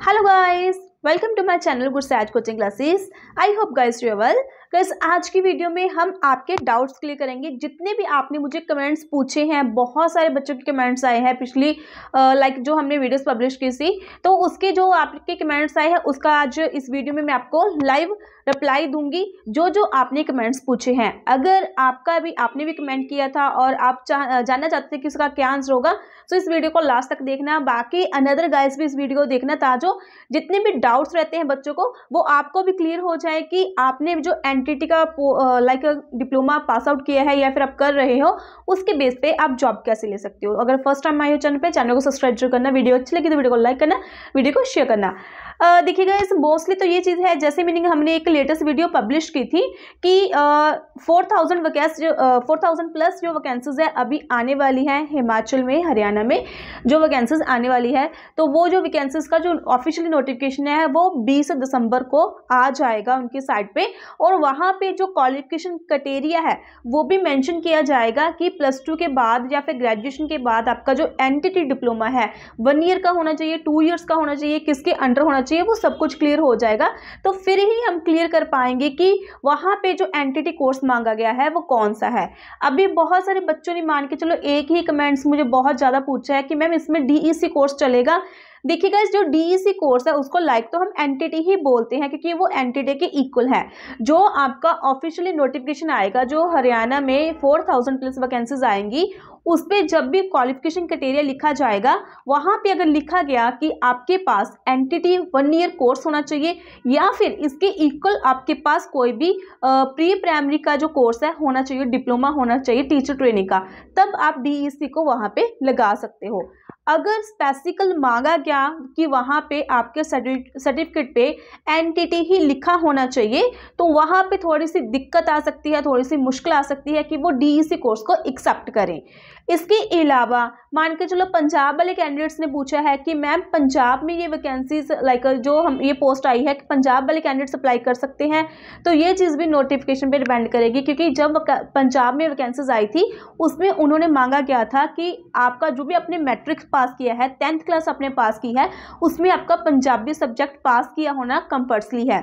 hello guys welcome to my channel Gursaj coaching classes I hope guys you well guys आज की video में हम आपके डाउट्स क्लियर करेंगे जितने भी आपने मुझे कमेंट्स पूछे हैं बहुत सारे बच्चों के कमेंट्स आए हैं पिछली लाइक जो हमने वीडियोस पब्लिश की थी तो उसके जो आपके कमेंट्स आए हैं उसका आज इस वीडियो में मैं आपको लाइव रिप्लाई दूंगी जो जो आपने कमेंट्स पूछे हैं अगर आपका भी आपने भी कमेंट किया था और आप चाह जानना चाहते थे कि उसका क्या आंसर होगा तो इस वीडियो को लास्ट तक देखना बाकी अनदर गाइस भी इस वीडियो को देखना था जो जितने भी डाउट्स रहते हैं बच्चों को वो आपको भी क्लियर हो जाए कि आपने जो एनटीटी का लाइक डिप्लोमा पास आउट किया है या फिर आप कर रहे हो उसके बेस पे आप जॉब कैसे ले सकते हो अगर फर्स्ट टाइम आए हो चैनल पे चैनल को सब्सक्राइब जरूर करना वीडियो अच्छी लगी तो वीडियो को लाइक करना वीडियो को शेयर करना देखिएगा इस मोस्टली तो ये चीज़ है जैसे मीनिंग हमने एक लेटेस्ट वीडियो पब्लिश की थी कि फोर थाउजेंड वैकेंस जो फोर थाउजेंड प्लस जो वैकेंसीज है अभी आने वाली हैं हिमाचल में हरियाणा में जो वैकेंसीज आने वाली है तो वो जो वैकेंसीज का जो ऑफिशियली नोटिफिकेशन है वो बीस दिसंबर को आ जाएगा उनकी साइट पर और वहाँ पर जो क्वालिफिकेशन क्राइटेरिया है वो भी मैंशन किया जाएगा कि प्लस टू के बाद या फिर ग्रेजुएशन के बाद आपका जो टी डिप्लोमा है वन ईयर का होना चाहिए टू ईयर्स का होना चाहिए किसके अंडर होना चाहिए वो सब कुछ क्लियर हो जाएगा तो फिर ही हम क्लियर कर पाएंगे कि वहाँ पे जो एंटिटी कोर्स मांगा गया है वो कौन सा है अभी बहुत सारे बच्चों ने मान के चलो एक ही कमेंट्स मुझे बहुत ज़्यादा पूछा है कि मैम इसमें डी कोर्स e चलेगा देखिएगा इस जो डी कोर्स e है उसको लाइक तो हम एनटीटी ही बोलते हैं क्योंकि वो एनटीटी के इक्वल है जो आपका ऑफिशियली नोटिफिकेशन आएगा जो हरियाणा में फोर थाउजेंड प्लस वैकेंसीज आएंगी उस पर जब भी क्वालिफिकेशन क्राइटेरिया लिखा जाएगा वहाँ पे अगर लिखा गया कि आपके पास एंटिटी वन ईयर कोर्स होना चाहिए या फिर इसके इक्वल आपके पास कोई भी प्री प्राइमरी का जो कोर्स है होना चाहिए डिप्लोमा होना चाहिए टीचर ट्रेनिंग का तब आप डी e को वहाँ पर लगा सकते हो अगर स्पेसिकल मांगा गया कि वहाँ पे आपके सर्टिफिकेट पे टी ही लिखा होना चाहिए तो वहाँ पे थोड़ी सी दिक्कत आ सकती है थोड़ी सी मुश्किल आ सकती है कि वो सी कोर्स e को एक्सेप्ट करें इसके अलावा मान के चलो पंजाब वाले कैंडिडेट्स ने पूछा है कि मैम पंजाब में ये वैकेंसीज लाइक जो हम ये पोस्ट आई है कि पंजाब वाले कैंडिडेट्स अप्लाई कर सकते हैं तो ये चीज़ भी नोटिफिकेशन पे डिपेंड करेगी क्योंकि जब पंजाब में वैकेंसीज आई थी उसमें उन्होंने मांगा गया था कि आपका जो भी आपने मैट्रिक्स पास किया है टेंथ क्लास आपने पास की है उसमें आपका पंजाबी सब्जेक्ट पास किया होना कंपल्सरी है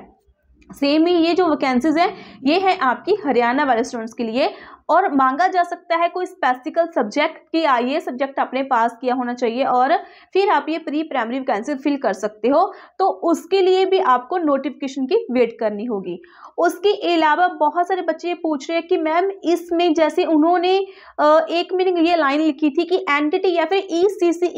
सेम ही ये जो वैकेंसीज हैं ये है आपकी हरियाणा वाले स्टूडेंट्स के लिए और मांगा जा सकता है कोई स्पेसिकल सब्जेक्ट कि ये सब्जेक्ट आपने पास किया होना चाहिए और फिर आप ये प्री प्राइमरी वैकेंसी फिल कर सकते हो तो उसके लिए भी आपको नोटिफिकेशन की वेट करनी होगी उसके अलावा बहुत सारे बच्चे ये पूछ रहे हैं कि मैम इसमें जैसे उन्होंने एक मीनिंग ये लाइन लिखी थी कि टी या फिर ई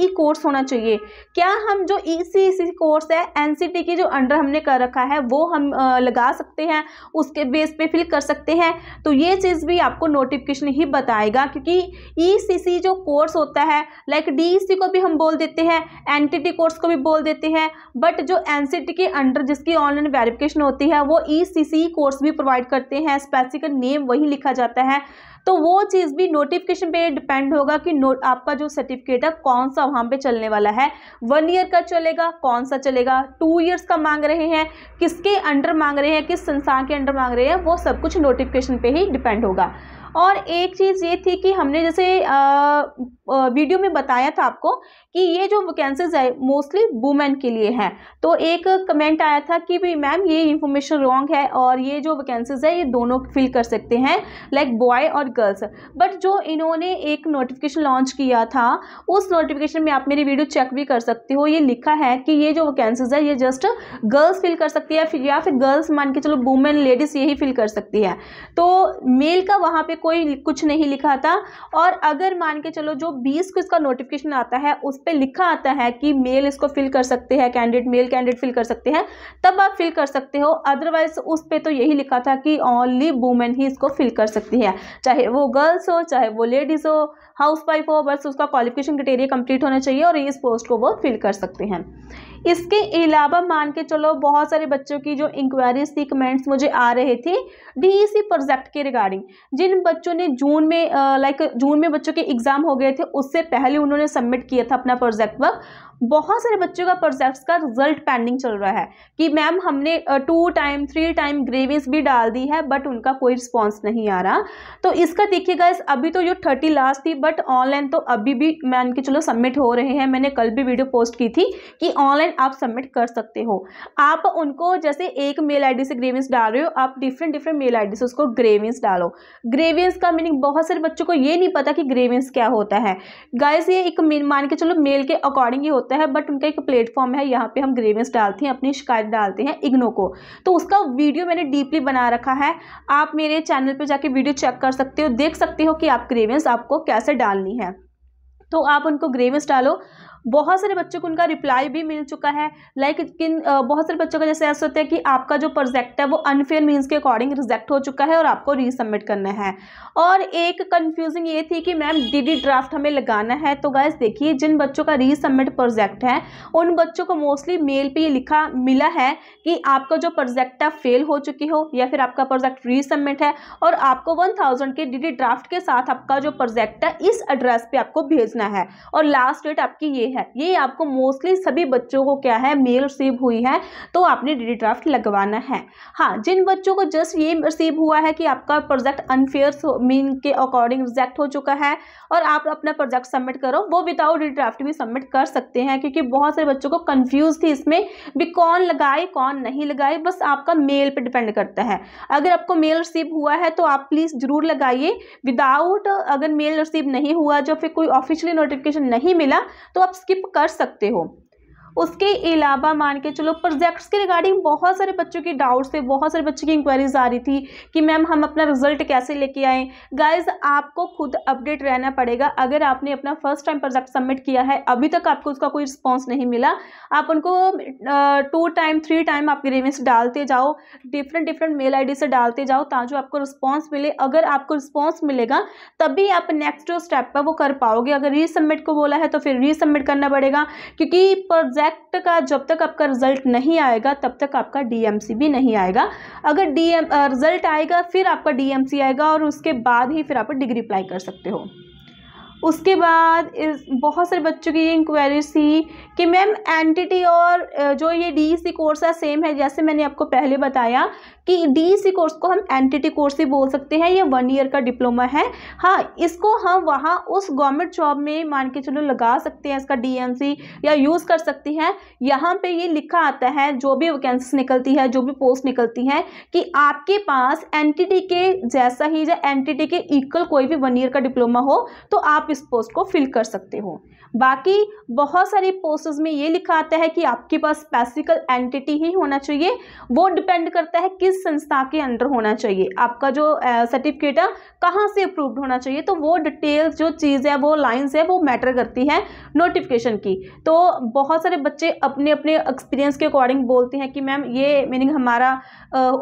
e कोर्स e होना चाहिए क्या हम जो ई e कोर्स है एन के जो अंडर हमने कर रखा है वो हम लगा सकते हैं उसके बेस पे फिल कर सकते हैं तो ये चीज़ भी आपको नोटिफिकेशन ही बताएगा क्योंकि ईसीसी e जो कोर्स होता है लाइक डीईसी e को भी हम बोल देते हैं एनटीटी कोर्स को भी बोल देते हैं बट जो एनसीटी के अंडर जिसकी ऑनलाइन वेरिफिकेशन होती है वो ईसीसी e कोर्स भी प्रोवाइड करते हैं स्पेसिफिक नेम वही लिखा जाता है तो वो चीज़ भी नोटिफिकेशन पे डिपेंड होगा कि नोट आपका जो सर्टिफिकेट है कौन सा वहाँ पे चलने वाला है वन ईयर का चलेगा कौन सा चलेगा टू ईयर्स का मांग रहे हैं किसके अंडर मांग रहे हैं किस संस्थान के अंडर मांग रहे हैं वो सब कुछ नोटिफिकेशन पे ही डिपेंड होगा और एक चीज़ ये थी कि हमने जैसे आ, वीडियो में बताया था आपको कि ये जो वैकेंसीज है मोस्टली वुमेन के लिए हैं तो एक कमेंट आया था कि भाई मैम ये इन्फॉर्मेशन रॉन्ग है और ये जो वैकेंसीज है ये दोनों फिल कर सकते हैं लाइक बॉय और गर्ल्स बट जो इन्होंने एक नोटिफिकेशन लॉन्च किया था उस नोटिफिकेशन में आप मेरी वीडियो चेक भी कर सकते हो ये लिखा है कि ये जो वैकेंसीज है ये जस्ट गर्ल्स फिल कर सकती है या फिर गर्ल्स मान के चलो वुमेन लेडीज यही फिल कर सकती है तो मेल का वहाँ पर कोई कुछ नहीं लिखा था और अगर मान के चलो जो बीस को इसका नोटिफिकेशन आता है उस पर लिखा आता है कि मेल इसको फिल कर सकते हैं कैंडिडेट मेल कैंडिडेट फिल कर सकते हैं तब आप फिल कर सकते हो अदरवाइज उस पर तो यही लिखा था कि ओनली वुमेन ही इसको फिल कर सकती है चाहे वो गर्ल्स हो चाहे वो लेडीज़ हो हाउस वाइफ हो बस उसका क्वालिफिकेशन क्रिटेरिया कंप्लीट होना चाहिए और इस पोस्ट को वो फिल कर सकते हैं इसके अलावा मान के चलो बहुत सारे बच्चों की जो इंक्वायरीज थी कमेंट्स मुझे आ रहे थे डीईसी प्रोजेक्ट e के रिगार्डिंग जिन बच्चों ने जून में लाइक जून में बच्चों के एग्ज़ाम हो गए थे उससे पहले उन्होंने सबमिट किया था अपना प्रोजेक्ट वर्क बहुत सारे बच्चों का प्रोजेक्ट्स का रिजल्ट पेंडिंग चल रहा है कि मैम हमने two time three time grievance भी डाल दी है बट उनका कोई रिस्पॉन्स नहीं आ रहा तो इसका देखिएगा इस अभी तो जो थर्टी लास्ट थी बट ऑनलाइन तो अभी भी मान के चलो सबमिट हो रहे हैं मैंने कल भी वीडियो पोस्ट की थी कि ऑनलाइन ऑनलाइन आप सबमिट कर सकते हो आप उनको जैसे एक मेल आईडी से ग्रेवियंस डाल रहे हो आप डिफरेंट डिफरेंट मेल आईडी से उसको ग्रेवियंस डालो ग्रेवियंस का मीनिंग बहुत सारे बच्चों को ये नहीं पता कि ग्रेवियंस क्या होता है गाइस ये एक मान के चलो मेल के अकॉर्डिंग ही होता है बट उनका एक प्लेटफॉर्म है यहाँ पर हम ग्रेवियंस डालते हैं अपनी शिकायत डालते हैं इग्नो को तो उसका वीडियो मैंने डीपली बना रखा है आप मेरे चैनल पर जाके वीडियो चेक कर सकते हो देख सकते हो कि आप ग्रेवियंस आपको कैसे डालनी है तो आप उनको ग्रेवियंस डालो बहुत सारे बच्चों को उनका रिप्लाई भी मिल चुका है लाइक किन बहुत सारे बच्चों का जैसे ऐसा होता है कि आपका जो प्रोजेक्ट है वो अनफेयर मीन्स के अकॉर्डिंग रिजेक्ट हो चुका है और आपको रीसबमिट करना है और एक कन्फ्यूजिंग ये थी कि मैम डीडी ड्राफ्ट हमें लगाना है तो गाइज देखिए जिन बच्चों का रीसबमिट प्रोजेक्ट है उन बच्चों को मोस्टली मेल पर ये लिखा मिला है कि आपका जो प्रोजेक्ट है फेल हो चुकी हो या फिर आपका प्रोजेक्ट रीसबमिट है और आपको वन थाउजेंड के डीडी ड्राफ्ट के साथ आपका जो प्रोजेक्ट है इस एड्रेस पर आपको भेजना है और लास्ट डेट आपकी ये है है ये आपको मोस्टली सभी बच्चों को क्या है मेल रिसीव हुई है तो आपने डीडी ड्राफ्ट लगवाना है हाँ जिन बच्चों को जस्ट ये रिसीव हुआ है कि आपका प्रोजेक्ट अनफेयर मीन के अकॉर्डिंग रिजेक्ट हो चुका है और आप अपना प्रोजेक्ट सबमिट करो वो विदाउट डीडी ड्राफ्ट भी सबमिट कर सकते हैं क्योंकि बहुत सारे बच्चों को कन्फ्यूज़ थी इसमें भी कौन लगाए कौन नहीं लगाए बस आपका मेल पर डिपेंड करता है अगर आपको मेल रिसीव हुआ है तो आप प्लीज़ ज़रूर लगाइए विदाउट अगर मेल रिसीव नहीं हुआ जो फिर कोई ऑफिशियली नोटिफिकेशन नहीं मिला तो आप स्किप कर सकते हो उसके अलावा मान के चलो प्रोजेक्ट्स के रिगार्डिंग बहुत सारे बच्चों के डाउट्स थे बहुत सारे बच्चों की इंक्वायरीज आ रही थी कि मैम हम अपना रिजल्ट कैसे लेके आएँ गाइज आपको खुद अपडेट रहना पड़ेगा अगर आपने अपना फर्स्ट टाइम प्रोजेक्ट सबमिट किया है अभी तक आपको उसका कोई रिस्पॉन्स नहीं मिला आप उनको टू टाइम थ्री टाइम आप ग्रीवेंस डालते जाओ डिफरेंट डिफरेंट मेल आई से डालते जाओ ताकि आपको रिस्पॉन्स मिले अगर आपको रिस्पॉन्स मिलेगा तभी आप नेक्स्ट जो स्टेप है वो कर पाओगे अगर रीसबमिट को बोला है तो फिर रीसबमिट करना पड़ेगा क्योंकि प्रोजेक्ट एक्ट का जब तक आपका रिजल्ट नहीं आएगा तब तक आपका डीएमसी भी नहीं आएगा अगर डीएम रिजल्ट आएगा फिर आपका डीएमसी आएगा और उसके बाद ही फिर आप डिग्री अप्लाई कर सकते हो उसके बाद इस बहुत सारे बच्चों की ये इंक्वायरीज थी कि मैम एंटिटी और जो ये डी सी कोर्स है सेम है जैसे मैंने आपको पहले बताया कि डी सी कोर्स को हम एंटिटी कोर्स ही बोल सकते हैं ये वन ईयर का डिप्लोमा है हाँ इसको हम वहाँ उस गवर्नमेंट जॉब में मान के चलो लगा सकते हैं इसका डी एम सी या यूज़ कर सकती हैं यहाँ पर ये लिखा आता है जो भी वैकेंसी निकलती है जो भी पोस्ट निकलती हैं कि आपके पास एन के जैसा ही या एन के इक्वल कोई भी वन ईयर का डिप्लोमा हो तो आप आप इस पोस्ट को फिल कर सकते हो बाकी बहुत सारे पोस्टर्स में ये लिखा आता है कि आपके पास स्पेसिकल एंटिटी ही होना चाहिए वो डिपेंड करता है किस संस्था के अंडर होना चाहिए आपका जो सर्टिफिकेट है कहाँ से अप्रूव्ड होना चाहिए तो वो डिटेल्स जो चीज़ है वो लाइन्स है वो मैटर करती है नोटिफिकेशन की तो बहुत सारे बच्चे अपने अपने एक्सपीरियंस के अकॉर्डिंग बोलते हैं कि मैम ये मीनिंग हमारा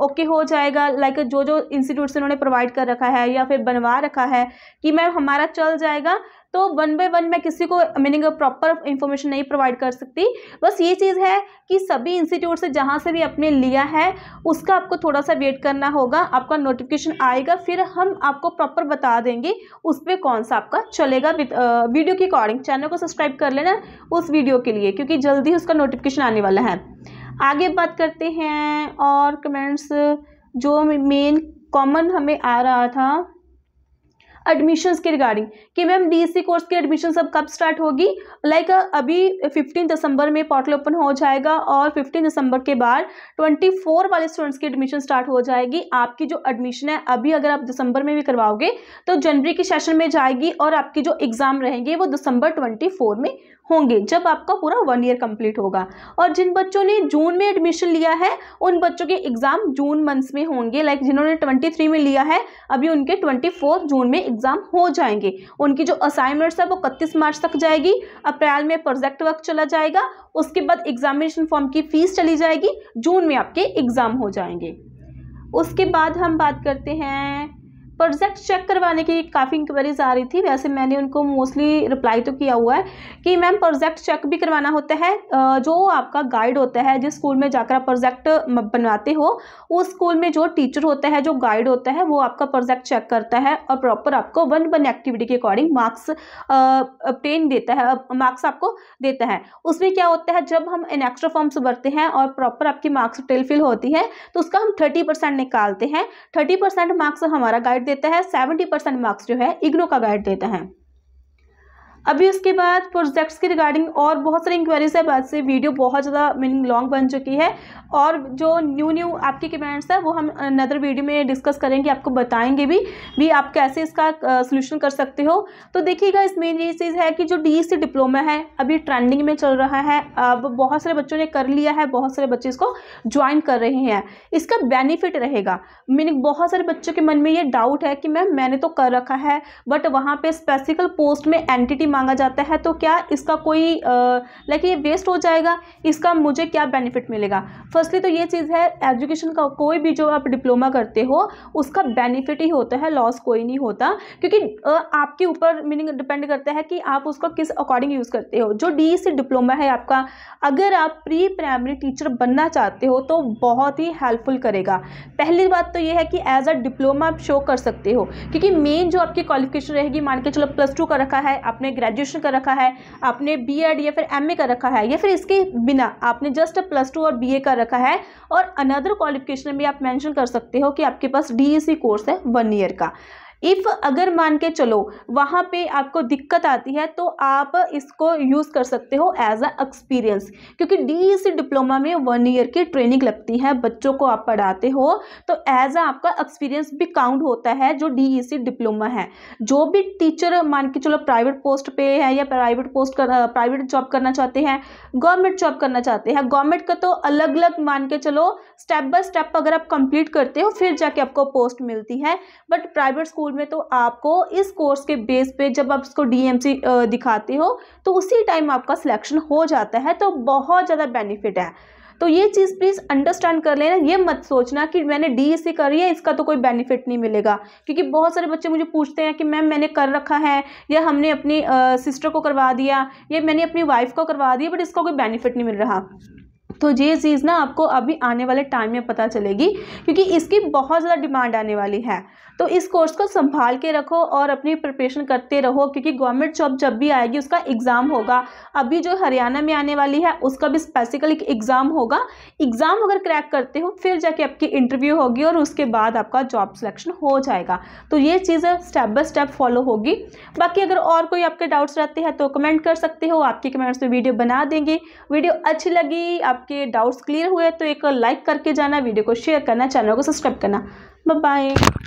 ओके हो जाएगा लाइक जो जो इंस्टीट्यूट से उन्होंने प्रोवाइड कर रखा है या फिर बनवा रखा है कि मैम हमारा चल जाएगा तो वन बाय वन मैं किसी को मीनिंग प्रॉपर इन्फॉर्मेशन नहीं प्रोवाइड कर सकती बस ये चीज़ है कि सभी इंस्टीट्यूट से जहाँ से भी आपने लिया है उसका आपको थोड़ा सा वेट करना होगा आपका नोटिफिकेशन आएगा फिर हम आपको प्रॉपर बता देंगे उस पर कौन सा आपका चलेगा वीडियो के अकॉर्डिंग चैनल को सब्सक्राइब कर लेना उस वीडियो के लिए क्योंकि जल्दी उसका नोटिफिकेशन आने वाला है आगे बात करते हैं और कमेंट्स जो मेन कॉमन हमें आ रहा था एडमिशन्स के रिगार्डिंग कि मैम डीएससी कोर्स की एडमिशन अब कब स्टार्ट होगी लाइक like, अभी फिफ्टीन दिसंबर में पोर्टल ओपन हो जाएगा और फिफ्टीन दिसंबर के बाद ट्वेंटी फोर वाले स्टूडेंट्स की एडमिशन स्टार्ट हो जाएगी आपकी जो एडमिशन है अभी अगर आप दिसंबर में भी करवाओगे तो जनवरी के सेशन में जाएगी और आपकी जो एग्ज़ाम रहेंगे वो दिसंबर ट्वेंटी में होंगे जब आपका पूरा वन ईयर कंप्लीट होगा और जिन बच्चों ने जून में एडमिशन लिया है उन बच्चों के एग्ज़ाम जून मंथ्स में होंगे लाइक जिन्होंने 23 में लिया है अभी उनके 24 जून में एग्ज़ाम हो जाएंगे उनकी जो असाइनमेंट्स है वो इकतीस मार्च तक जाएगी अप्रैल में प्रोजेक्ट वर्क चला जाएगा उसके बाद एग्जामिनेशन फॉर्म की फ़ीस चली जाएगी जून में आपके एग्ज़ाम हो जाएंगे उसके बाद हम बात करते हैं प्रोजेक्ट चेक करवाने की काफ़ी इंक्वायरीज आ रही थी वैसे मैंने उनको मोस्टली रिप्लाई तो किया हुआ है कि मैम प्रोजेक्ट चेक भी करवाना होता है जो आपका गाइड होता है जिस स्कूल में जाकर आप प्रोजेक्ट बनवाते हो उस स्कूल में जो टीचर होता है जो गाइड होता है वो आपका प्रोजेक्ट चेक करता है और प्रॉपर आपको वन वन एक्टिविटी के अकॉर्डिंग मार्क्स अपटेन देता है मार्क्स आपको देता है उसमें क्या होता है जब हम इन एक्स्ट्रा फॉर्म्स भरते हैं और प्रॉपर आपकी मार्क्स टेलफिल फिल होती है तो उसका हम थर्टी निकालते हैं थर्टी मार्क्स हमारा गाइड देता है सेवेंटी परसेंट मार्क्स जो है इग्नो का गाइड देता है अभी उसके बाद प्रोजेक्ट्स के रिगार्डिंग और बहुत सारी इंक्वायरीज है बाद से वीडियो बहुत ज़्यादा मीनिंग लॉन्ग बन चुकी है और जो न्यू न्यू आपके कमेंट्स है वो हम नदर वीडियो में डिस्कस करेंगे आपको बताएंगे भी भी आप कैसे इसका सोल्यूशन कर सकते हो तो देखिएगा इसमें ये चीज़ है कि जो डी डिप्लोमा e है अभी ट्रेंडिंग में चल रहा है अब बहुत सारे बच्चों ने कर लिया है बहुत सारे बच्चे इसको ज्वाइन कर रहे हैं इसका बेनिफिट रहेगा मीनिंग बहुत सारे बच्चों के मन में ये डाउट है कि मैम मैंने तो कर रखा है बट वहाँ पर स्पेसिकल पोस्ट में एंटिटी मांगा जाता है तो क्या इसका कोई लाइक ये वेस्ट हो जाएगा इसका मुझे क्या बेनिफिट मिलेगा फर्स्टली तो ये चीज़ है एजुकेशन का कोई भी जो आप डिप्लोमा करते हो उसका बेनिफिट ही होता है लॉस कोई नहीं होता क्योंकि आपके ऊपर मीनिंग डिपेंड करता है कि आप उसका किस अकॉर्डिंग यूज़ करते हो जो डी डिप्लोमा e है आपका अगर आप प्री प्राइमरी टीचर बनना चाहते हो तो बहुत ही हेल्पफुल करेगा पहली बात तो ये है कि एज अ डिप्लोमा आप शो कर सकते हो क्योंकि मेन जो आपकी क्वालिफिकेशन रहेगी मान के चलो प्लस टू का रखा है आपने ग्रेजुएशन कर रखा है आपने बी या फिर एम कर रखा है या फिर इसके बिना आपने जस्ट प्लस टू और बी कर रखा है और अनदर क्वालिफिकेशन भी आप मैंशन कर सकते हो कि आपके पास डी कोर्स e है वन ईयर का इफ़ अगर मान के चलो वहाँ पे आपको दिक्कत आती है तो आप इसको यूज़ कर सकते हो एज अ एक्सपीरियंस क्योंकि डी डिप्लोमा e में वन ईयर की ट्रेनिंग लगती है बच्चों को आप पढ़ाते हो तो एज अ आपका एक्सपीरियंस भी काउंट होता है जो डी डिप्लोमा e है जो भी टीचर मान के चलो प्राइवेट पोस्ट पे है या प्राइवेट पोस्ट कर प्राइवेट जॉब करना चाहते हैं गवर्नमेंट जॉब करना चाहते हैं गवर्नमेंट का तो अलग अलग मान के चलो स्टेप बाय स्टेप अगर आप कंप्लीट करते हो फिर जाके आपको पोस्ट मिलती है बट प्राइवेट स्कूल में तो आपको इस कोर्स के बेस पे जब आप इसको डीएमसी दिखाते हो तो उसी टाइम आपका सिलेक्शन हो जाता है तो बहुत ज़्यादा बेनिफिट है तो ये चीज़ प्लीज़ अंडरस्टैंड कर लेना ये मत सोचना कि मैंने डी एस सी करी है इसका तो कोई बेनिफिट नहीं मिलेगा क्योंकि बहुत सारे बच्चे मुझे पूछते हैं कि मैम मैंने कर रखा है या हमने अपनी सिस्टर को करवा दिया या मैंने अपनी वाइफ को करवा दिया बट इसका कोई बेनिफिट नहीं मिल रहा तो ये चीज़ ना आपको अभी आने वाले टाइम में पता चलेगी क्योंकि इसकी बहुत ज़्यादा डिमांड आने वाली है तो इस कोर्स को संभाल के रखो और अपनी प्रिपरेशन करते रहो क्योंकि गवर्नमेंट जॉब जब भी आएगी उसका एग्ज़ाम होगा अभी जो हरियाणा में आने वाली है उसका भी स्पेसिकल एक एग्ज़ाम होगा एग्ज़ाम अगर क्रैक करते हो फिर जाके आपकी इंटरव्यू होगी और उसके बाद आपका जॉब सिलेक्शन हो जाएगा तो ये चीज़ें स्टेप बाय स्टेप फॉलो होगी बाकी अगर और कोई आपके डाउट्स रहते हैं तो कमेंट कर सकते हो आपके कमेंट्स में वीडियो बना देंगे वीडियो अच्छी लगी आपके डाउट्स क्लियर हुए तो एक लाइक करके जाना वीडियो को शेयर करना चैनल को सब्सक्राइब करना बाय